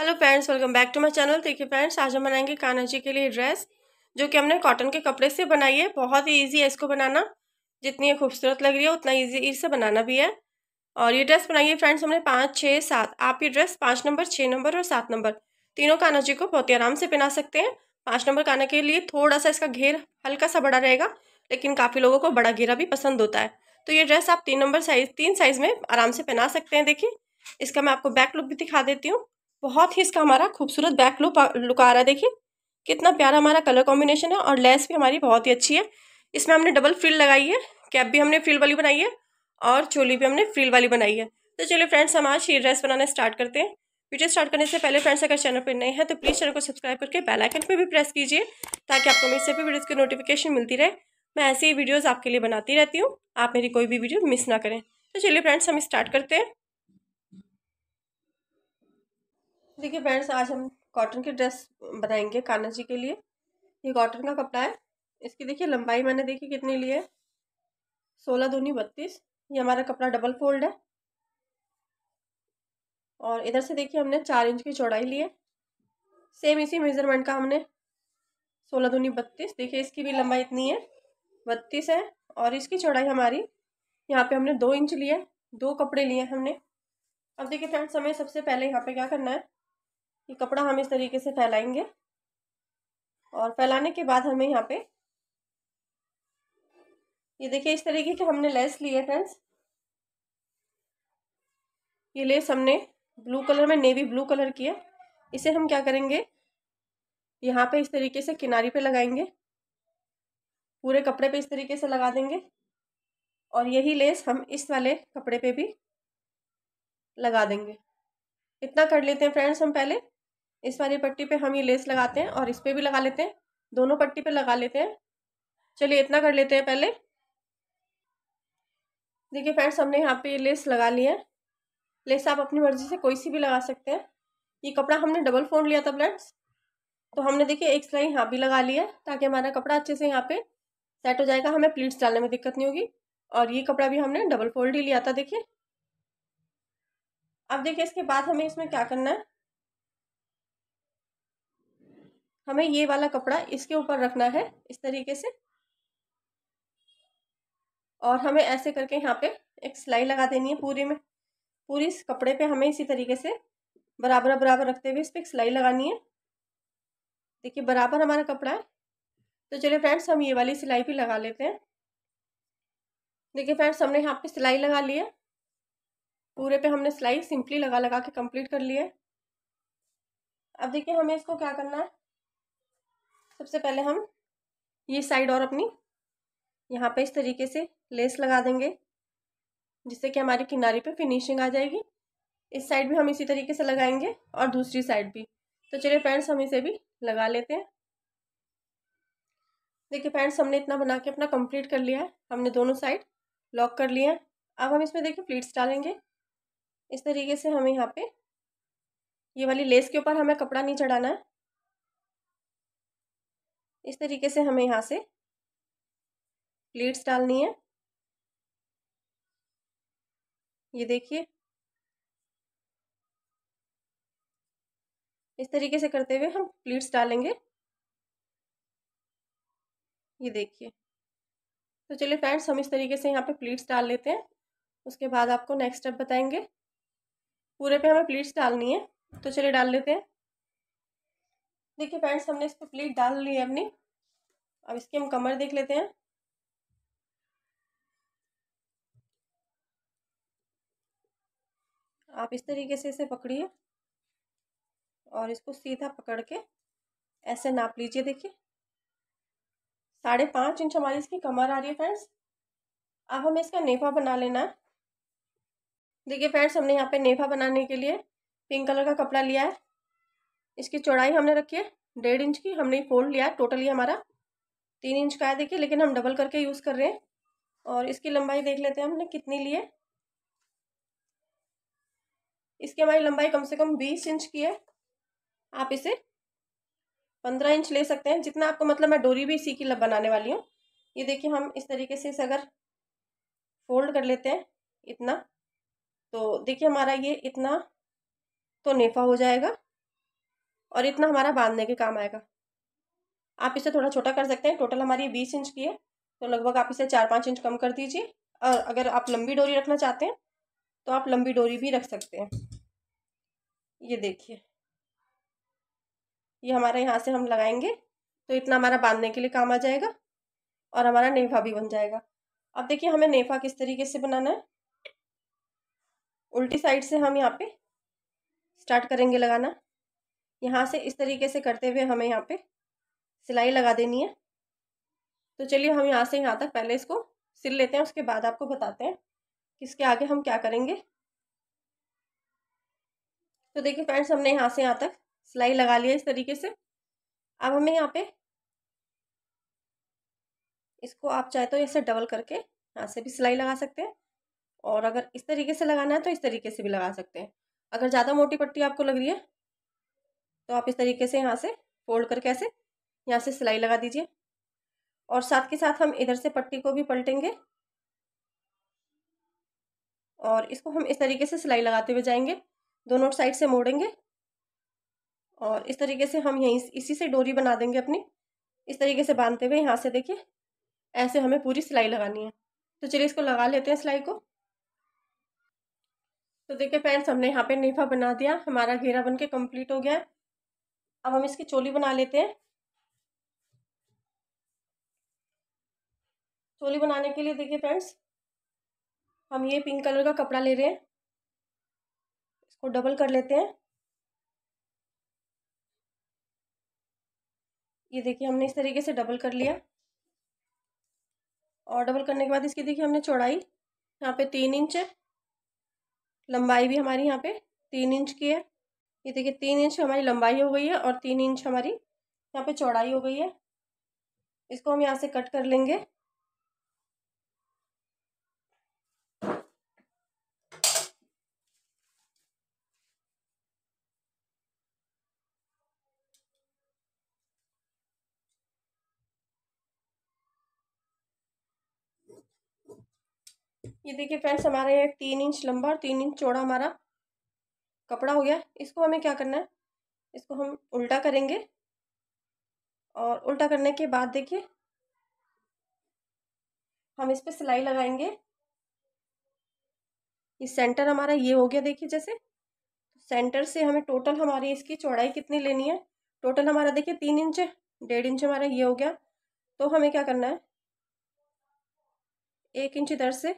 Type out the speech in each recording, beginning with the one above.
hello friends welcome back to my channel देखिए friends आज हम बनाएंगे कान्हा जी के लिए ड्रेस जो कि हमने कॉटन के कपड़े से बनाई है बहुत ही इजी है इसको बनाना जितनी खूबसूरत लग रही है उतना इजी इससे बनाना भी है और ये ड्रेस बनाइए फ्रेंड्स हमने पाँच छः सात आप ये ड्रेस पाँच नंबर छः नंबर और सात नंबर तीनों कान्हा जी को बहुत ही आराम से पहना सकते हैं पाँच नंबर कान्हा के लिए थोड़ा सा इसका घेर हल्का सा बड़ा रहेगा लेकिन काफ़ी लोगों को बड़ा घेरा भी पसंद होता है तो ये ड्रेस आप तीन नंबर साइज़ तीन साइज़ में आराम से पहना सकते हैं देखिए इसका मैं आपको बैक लुक भी दिखा देती हूँ बहुत ही इसका हमारा खूबसूरत बैक लुक लुक आ रहा है देखिए कितना प्यारा हमारा कलर कॉम्बिनेशन है और लेस भी हमारी बहुत ही अच्छी है इसमें हमने डबल फ्रिल लगाई है कैप भी हमने फ्रिल वाली बनाई है और चोली भी हमने फ्रिल वाली बनाई है तो चलिए फ्रेंड्स हम आज ये ड्रेस बनाना स्टार्ट करते हैं वीडियो स्टार्ट करने से पहले फ्रेंड्स अगर चैनल पर नए हैं तो प्लीज़ चैनल को सब्सक्राइब करके बेल आइकन पर भी प्रेस कीजिए ताकि आपको मेरे से भी वीडियोज़ की नोटिफिकेशन मिलती रहे मैं ऐसी ही वीडियोज़ आपके लिए बनाती रहती हूँ आप मेरी कोई भी वीडियो मिस ना करें तो चलिए फ्रेंड्स हम स्टार्ट करते हैं देखिए फ्रेंड्स आज हम कॉटन की ड्रेस बनाएंगे कान्हा जी के लिए ये कॉटन का कपड़ा है इसकी देखिए लंबाई मैंने देखी कितनी ली है सोलह दूनी बत्तीस ये हमारा कपड़ा डबल फोल्ड है और इधर से देखिए हमने चार इंच की चौड़ाई ली है सेम इसी मेज़रमेंट का हमने सोलह दूनी बत्तीस देखिए इसकी भी लंबाई इतनी है बत्तीस है और इसकी चौड़ाई हमारी यहाँ पे हमने दो इंच लिए दो कपड़े लिए हमने अब देखिए फ्रेंड्स हमें सबसे पहले यहाँ पे क्या करना है ये कपड़ा हम इस तरीके से फैलाएंगे और फैलाने के बाद हमें यहाँ पे ये देखिए इस तरीके के हमने लेस ली है फ्रेंड्स ये लेस हमने ब्लू कलर में नेवी ब्लू कलर की है इसे हम क्या करेंगे यहाँ पे इस तरीके से किनारी पे लगाएंगे पूरे कपड़े पे इस तरीके से लगा देंगे और यही लेस हम इस वाले कपड़े पे भी लगा देंगे इतना कर लेते हैं फ्रेंड्स हम पहले इस वाली पट्टी पे हम ये लेस लगाते हैं और इस पर भी लगा लेते हैं दोनों पट्टी पे लगा लेते हैं चलिए इतना कर लेते हैं पहले देखिए फ्रेंड्स हमने यहाँ पे ये लेस लगा ली है लेस आप अपनी मर्ज़ी से कोई सी भी लगा सकते हैं ये कपड़ा हमने डबल फोल्ड लिया था फ्रेंड्स तो हमने देखिए एक सिलाई यहाँ भी लगा लिया ताकि हमारा कपड़ा अच्छे से यहाँ पर सेट हो जाएगा हमें प्लीट्स डालने में दिक्कत नहीं होगी और ये कपड़ा भी हमने डबल फोल्ड ही लिया था देखिए अब देखिए इसके बाद हमें इसमें क्या करना है हमें ये वाला कपड़ा इसके ऊपर रखना है इस तरीके से और हमें ऐसे करके यहाँ पे एक सिलाई लगा देनी है पूरी में पूरी इस कपड़े पे हमें इसी तरीके से बराबर बराबर रखते हुए इस पर सिलाई लगानी है देखिए बराबर हमारा कपड़ा है तो चलिए फ्रेंड्स हम ये वाली सिलाई भी लगा लेते हैं देखिए फ्रेंड्स हमने यहाँ पे सिलाई लगा ली है पूरे पे हमने सिलाई सिंपली लगा लगा के कंप्लीट कर लिया है अब देखिए हमें इसको क्या करना है सबसे पहले हम ये साइड और अपनी यहाँ पे इस तरीके से लेस लगा देंगे जिससे कि हमारी किनारे पे फिनिशिंग आ जाएगी इस साइड भी हम इसी तरीके से लगाएंगे और दूसरी साइड भी तो चलिए फ्रेंड्स हम इसे भी लगा लेते हैं देखिए फ्रेंड्स हमने इतना बना के अपना कंप्लीट कर लिया है हमने दोनों साइड लॉक कर लिया है अब हम इसमें देखिए प्लीट्स डालेंगे इस तरीके से हमें यहाँ पे ये वाली लेस के ऊपर हमें कपड़ा नहीं चढ़ाना है इस तरीके से हमें यहाँ से प्लेट्स डालनी है ये देखिए इस तरीके से करते हुए हम प्लीट्स डालेंगे ये देखिए तो चलिए फ्रेंड्स हम इस तरीके से यहाँ पे प्लीट्स डाल लेते हैं उसके बाद आपको नेक्स्ट स्टेप बताएंगे पूरे पे हमें प्लीट्स डालनी है तो चलिए डाल लेते हैं देखिए फ्रेंड्स हमने इस पर प्लेट डाल ली है अपनी अब इसकी हम कमर देख लेते हैं आप इस तरीके से इसे पकड़िए और इसको सीधा पकड़ के ऐसे नाप लीजिए देखिए साढ़े पाँच इंच हमारी इसकी कमर आ रही है फ्रेंड्स अब हमें इसका नेफा बना लेना है देखिए फ्रेंड्स हमने यहाँ पे नेफा बनाने के लिए पिंक कलर का कपड़ा लिया है इसकी चौड़ाई हमने रखी है डेढ़ इंच की हमने फोल्ड लिया है टोटल ये हमारा तीन इंच का है देखिए लेकिन हम डबल करके यूज़ कर रहे हैं और इसकी लंबाई देख लेते हैं हमने कितनी ली है इसकी हमारी लंबाई कम से कम बीस इंच की है आप इसे पंद्रह इंच ले सकते हैं जितना आपको मतलब मैं डोरी भी इसी की बनाने वाली हूँ ये देखिए हम इस तरीके से इसे अगर फोल्ड कर लेते हैं इतना तो देखिए हमारा ये इतना तो नेफा हो जाएगा और इतना हमारा बांधने के काम आएगा आप इसे थोड़ा छोटा कर सकते हैं टोटल हमारी बीस इंच की है तो लगभग आप इसे चार पाँच इंच कम कर दीजिए और अगर आप लंबी डोरी रखना चाहते हैं तो आप लंबी डोरी भी रख सकते हैं ये देखिए ये हमारे यहाँ से हम लगाएंगे तो इतना हमारा बांधने के लिए काम आ जाएगा और हमारा नेफा भी बन जाएगा अब देखिए हमें नेफा किस तरीके से बनाना है उल्टी साइड से हम यहाँ पे स्टार्ट करेंगे लगाना यहाँ से इस तरीके से करते हुए हमें यहाँ पे सिलाई लगा देनी है तो चलिए हम यहाँ से यहाँ तक पहले इसको सिल लेते हैं उसके बाद आपको बताते हैं कि इसके आगे हम क्या करेंगे तो देखिए फ्रेंड्स हमने यहाँ से यहाँ तक सिलाई लगा लिया इस तरीके से अब हमें यहाँ पे इसको आप चाहे तो ऐसे डबल करके यहाँ से भी सिलाई लगा सकते हैं और अगर इस तरीके से लगाना है तो इस तरीके से भी लगा सकते हैं अगर ज़्यादा मोटी पट्टी आपको लग रही है तो आप इस तरीके से यहाँ से फोल्ड करके ऐसे यहाँ से सिलाई लगा दीजिए और साथ के साथ हम इधर से पट्टी को भी पलटेंगे और इसको हम इस तरीके से सिलाई लगाते हुए जाएंगे दोनों साइड से मोड़ेंगे और इस तरीके से हम यहीं इसी से डोरी बना देंगे अपनी इस तरीके से बांधते हुए यहाँ से देखिए ऐसे हमें पूरी सिलाई लगानी है तो चलिए इसको लगा लेते हैं सिलाई को तो देखिए फ्रेंड्स हमने यहाँ पे नेफा बना दिया हमारा घेरा बन के कम्प्लीट हो गया है अब हम इसकी चोली बना लेते हैं चोली बनाने के लिए देखिए फ्रेंड्स हम ये पिंक कलर का कपड़ा ले रहे हैं इसको डबल कर लेते हैं ये देखिए हमने इस तरीके से डबल कर लिया और डबल करने के बाद इसकी देखिए हमने चौड़ाई यहाँ पे तीन इंच लंबाई भी हमारी यहाँ पे तीन इंच की है ये देखिए तीन इंच हमारी लंबाई हो गई है और तीन इंच हमारी यहाँ पे चौड़ाई हो गई है इसको हम यहाँ से कट कर लेंगे ये देखिए फ्रेंड्स हमारे तीन इंच लंबा और तीन इंच चौड़ा हमारा कपड़ा हो गया इसको हमें क्या करना है इसको हम उल्टा करेंगे और उल्टा करने के बाद देखिए हम इस पर सिलाई लगाएंगे ये सेंटर हमारा ये हो गया देखिए जैसे सेंटर से हमें टोटल हमारी इसकी चौड़ाई कितनी लेनी है टोटल हमारा देखिए तीन इंच डेढ़ इंच हमारा ये हो गया तो हमें क्या करना है एक इंच इधर से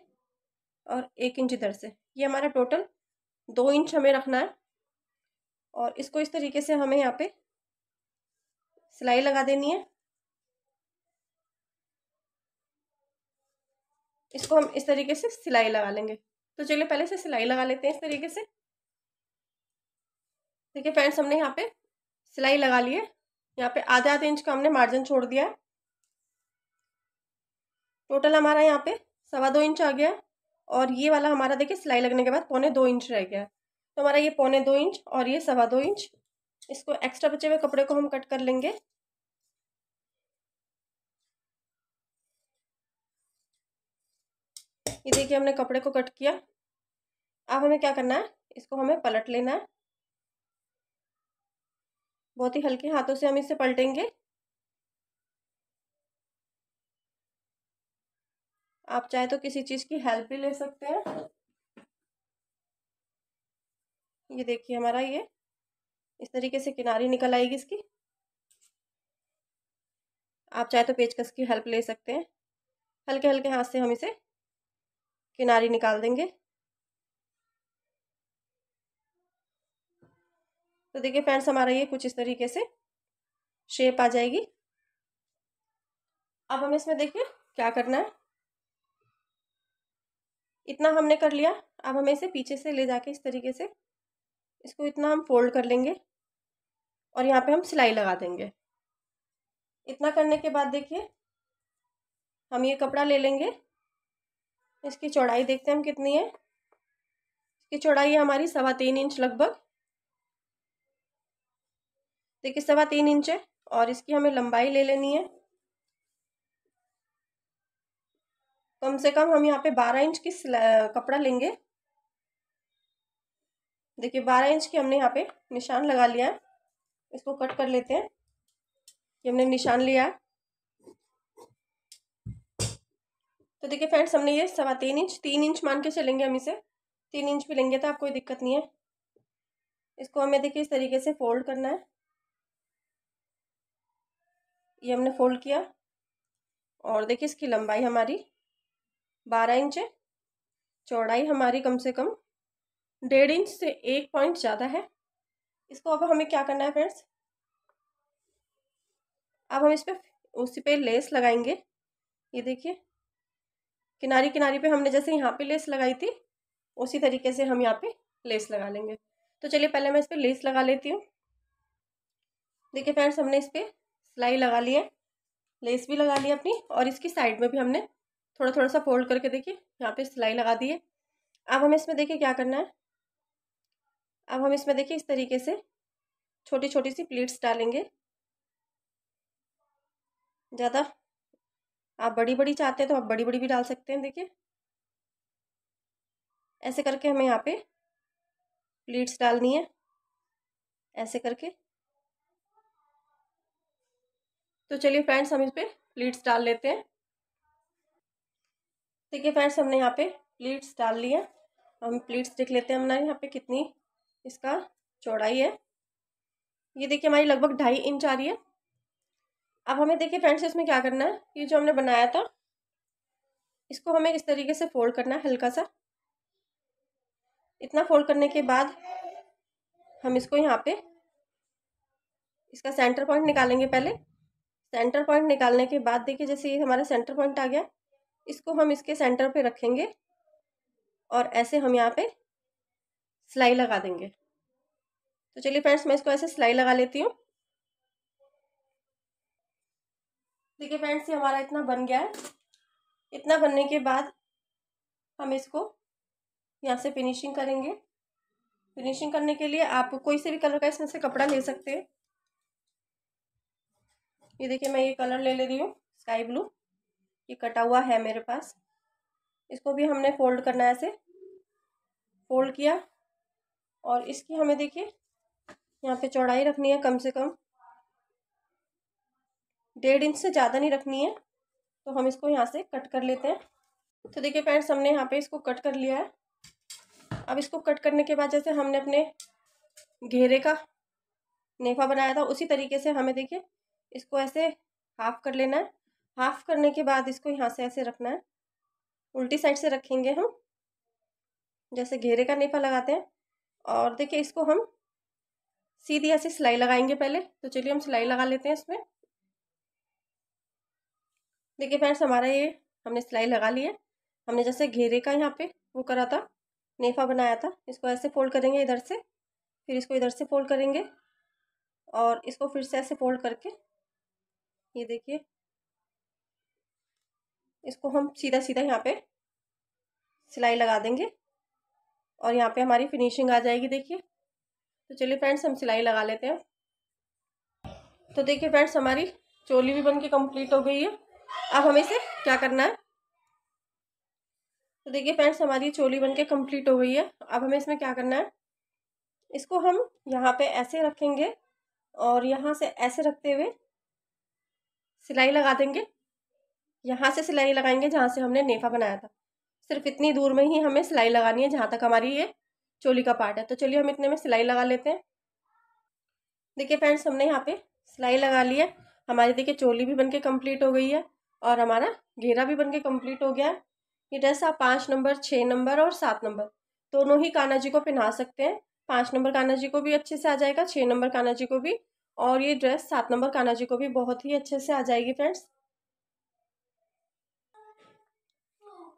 और एक इंच इधर से ये हमारा टोटल दो इंच हमें रखना है और इसको इस तरीके से हमें यहाँ पे सिलाई लगा देनी है इसको हम इस तरीके से सिलाई लगा लेंगे तो चलिए पहले से सिलाई लगा लेते हैं इस तरीके से देखिए फ्रेंड्स हमने यहाँ पे सिलाई लगा ली है यहाँ पे आधे आधे इंच का हमने मार्जिन छोड़ दिया है टोटल हमारा यहाँ पे सवा दो इंच आ गया है और ये वाला हमारा देखिए सिलाई लगने के बाद पौने दो इंच रह गया तो हमारा ये पौने दो इंच और ये सवा दो इंच इसको एक्स्ट्रा बचे हुए कपड़े को हम कट कर लेंगे ये देखिए हमने कपड़े को कट किया अब हमें क्या करना है इसको हमें पलट लेना है बहुत ही हल्के हाथों से हम इसे पलटेंगे आप चाहे तो किसी चीज़ की हेल्प भी ले सकते हैं ये देखिए हमारा ये इस तरीके से किनारी निकल आएगी इसकी आप चाहे तो पेचकस की हेल्प ले सकते हैं हल्के हल्के हाथ से हम इसे किनारी निकाल देंगे तो देखिए फ्रेंड्स हमारा ये कुछ इस तरीके से शेप आ जाएगी अब हमें इसमें देखिए क्या करना है इतना हमने कर लिया अब हमें इसे पीछे से ले जाके इस तरीके से इसको इतना हम फोल्ड कर लेंगे और यहाँ पे हम सिलाई लगा देंगे इतना करने के बाद देखिए हम ये कपड़ा ले लेंगे इसकी चौड़ाई देखते हैं हम कितनी है इसकी चौड़ाई है हमारी सवा तीन इंच लगभग देखिए सवा तीन इंच है और इसकी हमें लंबाई ले लेनी है कम से कम हम यहाँ पे बारह इंच की कपड़ा लेंगे देखिए बारह इंच की हमने यहाँ पे निशान लगा लिया है इसको कट कर लेते हैं ये हमने निशान लिया है तो देखिए फ्रेंड्स हमने ये सवा तीन इंच तीन इंच मान के चलेंगे हम इसे तीन इंच भी लेंगे तो आप कोई दिक्कत नहीं है इसको हमें देखिए इस तरीके से फोल्ड करना है ये हमने फोल्ड किया और देखिए इसकी लंबाई हमारी बारह इंच है चौड़ाई हमारी कम से कम डेढ़ इंच से एक पॉइंट ज़्यादा है इसको अब हमें क्या करना है फ्रेंड्स अब हम इस पर उसी पे लेस लगाएंगे ये देखिए किनारे किनारे पे हमने जैसे यहाँ पे लेस लगाई थी उसी तरीके से हम यहाँ पे लेस लगा लेंगे तो चलिए पहले मैं इस पर लेस लगा लेती हूँ देखिए फ्रेंड्स हमने इस पर सिलाई लगा ली है लेस भी लगा ली अपनी और इसकी साइड में भी हमने थोड़ा थोड़ा सा फोल्ड करके देखिए यहाँ पे सिलाई लगा दिए अब हमें इसमें देखिए क्या करना है अब हम इसमें देखिए इस तरीके से छोटी छोटी सी प्लीट्स डालेंगे ज़्यादा आप बड़ी बड़ी चाहते हैं तो आप बड़ी बड़ी भी डाल सकते हैं देखिए ऐसे करके हमें यहाँ पे प्लीट्स डालनी है ऐसे करके तो चलिए फ्रेंड्स हम इस पर प्लीट्स डाल लेते हैं देखिए फ्रेंड्स हमने यहाँ पे प्लीट्स डाल लिए हम प्लीट्स देख लेते हैं हमने यहाँ पे कितनी इसका चौड़ाई है ये देखिए हमारी लगभग ढाई इंच आ रही है अब हमें देखिए फ्रेंड्स इसमें क्या करना है ये जो हमने बनाया था इसको हमें इस तरीके से फोल्ड करना है हल्का सा इतना फोल्ड करने के बाद हम इसको यहाँ पे इसका सेंटर पॉइंट निकालेंगे पहले सेंटर पॉइंट निकालने के बाद देखिए जैसे ये हमारा सेंटर पॉइंट आ गया इसको हम इसके सेंटर पे रखेंगे और ऐसे हम यहाँ पे सिलाई लगा देंगे तो चलिए फ्रेंड्स मैं इसको ऐसे सिलाई लगा लेती हूँ देखिए फ्रेंड्स ये हमारा इतना बन गया है इतना बनने के बाद हम इसको यहाँ से फिनिशिंग करेंगे फिनिशिंग करने के लिए आप कोई से भी कलर का इसमें से कपड़ा ले सकते हैं ये देखिए मैं ये कलर ले ले रही हूँ स्काई ब्लू ये कटा हुआ है मेरे पास इसको भी हमने फोल्ड करना है ऐसे फोल्ड किया और इसकी हमें देखिए यहाँ पे चौड़ाई रखनी है कम से कम डेढ़ इंच से ज़्यादा नहीं रखनी है तो हम इसको यहाँ से कट कर लेते हैं तो देखिए फ्रेंड्स हमने यहाँ पे इसको कट कर लिया है अब इसको कट करने के बाद जैसे हमने अपने घेरे का नेफा बनाया था उसी तरीके से हमें देखिए इसको ऐसे हाफ कर लेना है हाफ करने के बाद इसको यहाँ से ऐसे रखना है उल्टी साइड से रखेंगे हम जैसे घेरे का नेफा लगाते हैं और देखिए इसको हम सीधी ऐसे सिलाई लगाएंगे पहले तो चलिए हम सिलाई लगा लेते हैं इसमें देखिए फ्रेंड्स हमारा ये हमने सिलाई लगा ली है हमने जैसे घेरे का यहाँ पे वो करा था नेफा बनाया था इसको ऐसे फोल्ड करेंगे इधर से फिर इसको इधर से फोल्ड करेंगे और इसको फिर से ऐसे फोल्ड करके ये देखिए इसको हम सीधा सीधा यहाँ पे सिलाई लगा देंगे और यहाँ पे हमारी फिनिशिंग आ जाएगी देखिए तो चलिए फ्रेंड्स हम सिलाई लगा लेते हैं तो देखिए फ्रेंड्स हमारी चोली भी बन के कम्प्लीट हो गई है अब हमें इसे क्या करना है तो देखिए फ्रेंड्स हमारी चोली बन के कम्प्लीट हो गई है अब हमें इसमें क्या करना है इसको हम यहाँ पे ऐसे रखेंगे और यहाँ से ऐसे रखते हुए सिलाई लगा देंगे यहाँ से सिलाई लगाएंगे जहाँ से हमने नेफा बनाया था सिर्फ इतनी दूर में ही हमें सिलाई लगानी है जहाँ तक हमारी ये चोली का पार्ट है तो चलिए हम इतने में सिलाई लगा लेते हैं देखिए फ्रेंड्स हमने यहाँ पे सिलाई लगा ली है हमारी देखिए चोली भी बनके कंप्लीट हो गई है और हमारा घेरा भी बनके कंप्लीट हो गया है ये ड्रेस आप पाँच नंबर छः नंबर और सात नंबर दोनों ही कान्हा जी को पहना सकते हैं पाँच नंबर कान्हा जी को भी अच्छे से आ जाएगा छः नंबर कान्हा जी को भी और ये ड्रेस सात नंबर कान्हा जी को भी बहुत ही अच्छे से आ जाएगी फ्रेंड्स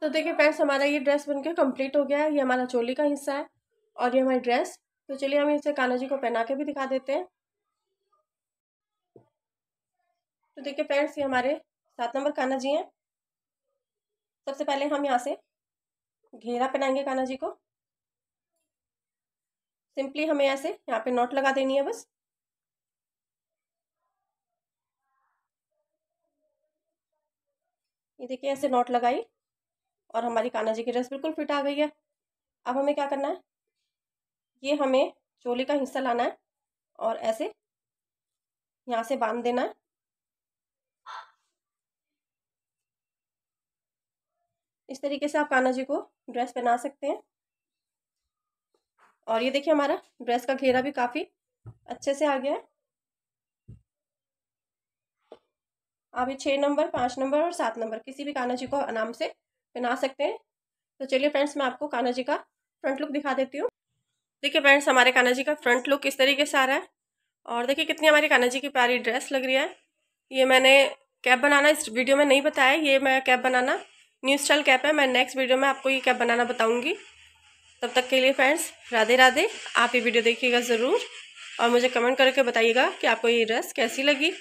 तो देखिए फ्रेंड्स हमारा ये ड्रेस बनके कंप्लीट हो गया है ये हमारा चोली का हिस्सा है और ये हमारी ड्रेस तो चलिए हम इसे कान्हा जी को पहना के भी दिखा देते हैं तो देखिए फ्रेंड्स ये हमारे सात नंबर कान्हा जी हैं सबसे पहले हम यहाँ से घेरा पहनाएंगे कान्हा जी को सिंपली हमें ऐसे यहाँ पे नोट लगा देनी है बस ये देखिए ऐसे नोट लगाई और हमारी कान्हा जी की ड्रेस बिल्कुल फिट आ गई है अब हमें क्या करना है ये हमें चोली का हिस्सा लाना है और ऐसे यहाँ से बांध देना है इस तरीके से आप कान्हा जी को ड्रेस पहना सकते हैं और ये देखिए हमारा ड्रेस का घेरा भी काफ़ी अच्छे से आ गया है आप ये छः नंबर पाँच नंबर और सात नंबर किसी भी कान्हा जी को आराम से पहना सकते हैं तो चलिए फ्रेंड्स मैं आपको कान्हा जी का फ्रंट लुक दिखा देती हूँ देखिए फ्रेंड्स हमारे कान्हा जी का फ्रंट लुक इस तरीके से आ रहा है और देखिए कितनी हमारी कान्हा जी की प्यारी ड्रेस लग रही है ये मैंने कैप बनाना इस वीडियो में नहीं बताया ये मैं कैप बनाना न्यू स्टाइल कैप है मैं नेक्स्ट वीडियो में आपको ये कैप बनाना बताऊँगी तब तक के लिए फ्रेंड्स राधे राधे आप ये वीडियो देखिएगा ज़रूर और मुझे कमेंट करके बताइएगा कि आपको ये ड्रेस कैसी लगी